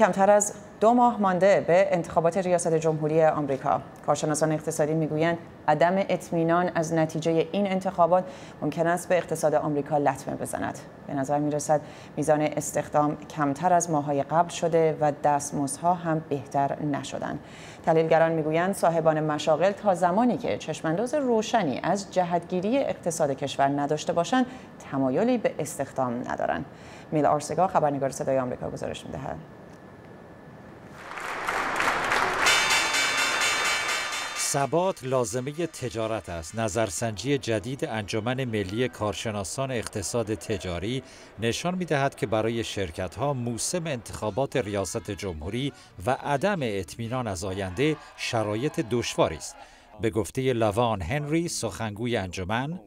کمتر از دو ماه مانده به انتخابات ریاست جمهوری آمریکا کارشناسان اقتصادی میگویند عدم اطمینان از نتیجه این انتخابات ممکن است به اقتصاد آمریکا لطمه بزند به نظر میرسد میزان استخدام کمتر از ماهای قبل شده و دستمزدها هم بهتر نشدند تحلیلگران میگویند صاحبان مشاغل تا زمانی که چشمانداز روشنی از جهتگیری اقتصاد کشور نداشته باشند تمایلی به استخدام ندارند میل آرسگا خبرنگار صدای آمریکا گزارش میدهد ثبات لازمه تجارت است. نظرسنجی جدید انجمن ملی کارشناسان اقتصاد تجاری نشان می که برای شرکت موسم انتخابات ریاست جمهوری و عدم اطمینان از آینده شرایط دشواری است. به گفته لوان هنری سخنگوی انجمن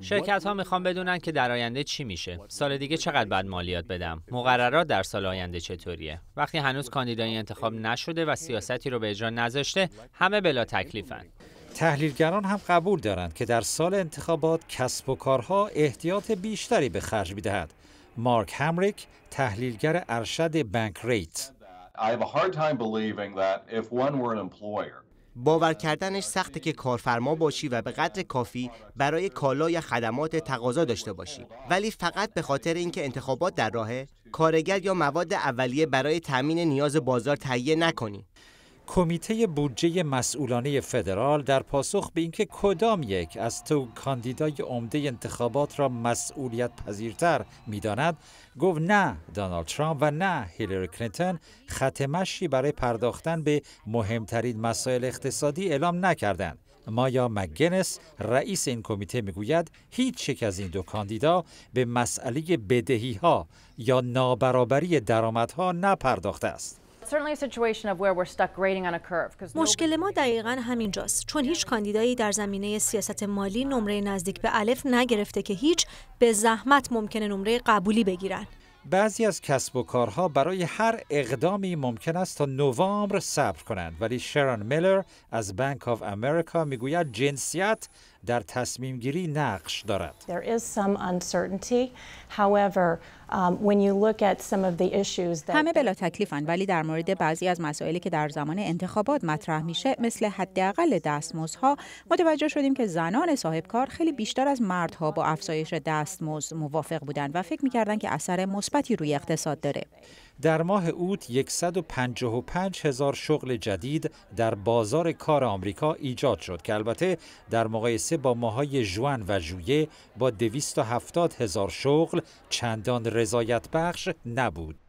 شرکت ها میخوام بدونن که در آینده چی میشه سال دیگه چقدر بعد مالیات بدم مقررات در سال آینده چطوریه وقتی هنوز کاندیدایی انتخاب نشده و سیاستی رو به اجرا نذاشته همه بلا تکلیفن تحلیلگران هم قبول دارند که در سال انتخابات کسب و کارها احتیاط بیشتری به خرج میدهد مارک همریک تحلیلگر ارشد بانک ریت I have a hard time believing that if one were an employer باور کردنش سخته که کارفرما باشی و به قدر کافی برای کالا یا خدمات تقاضا داشته باشی ولی فقط به خاطر اینکه انتخابات در راهه کارگر یا مواد اولیه برای تامین نیاز بازار تهیه نکنی کمیته بودجه مسئولانه فدرال در پاسخ به اینکه کدام یک از تو کاندیدای عمده انتخابات را مسئولیت پذیرتر میداند گفت نه دانالد ترامپ و نه هیلری کلینتون ختمشی برای پرداختن به مهمترین مسائل اقتصادی اعلام نکردند مایا مگنس رئیس این کمیته میگوید هیچ یک از این دو کاندیدا به مسئله بدهی ها یا نابرابری درآمدها نپرداخته است مشکل ما دقیقا همینجاست چون هیچ کاندیدایی در زمینه سیاست مالی نمره نزدیک به الف نگرفته که هیچ به زحمت ممکنه نمره قبولی بگیرن بعضی از کسب و کارها برای هر اقدامی ممکن است تا نوامبر صبر کنند ولی شرون میلر از بانک آف امریکا میگوید جنسیت در تصمیم گیری نقش دارد. However, همه بلا تکلیفن ولی در مورد بعضی از مسائلی که در زمان انتخابات مطرح میشه مثل حداقل دستمزدها متوجه شدیم که زنان صاحب کار خیلی بیشتر از مردها با افزایش دستمزد موافق بودند و فکر میکردند که اثر مثبتی روی اقتصاد داره. در ماه اوت 155 هزار شغل جدید در بازار کار آمریکا ایجاد شد که البته در مقایسه با ماهای جوان و جویه با 270 هزار شغل چندان رضایت بخش نبود.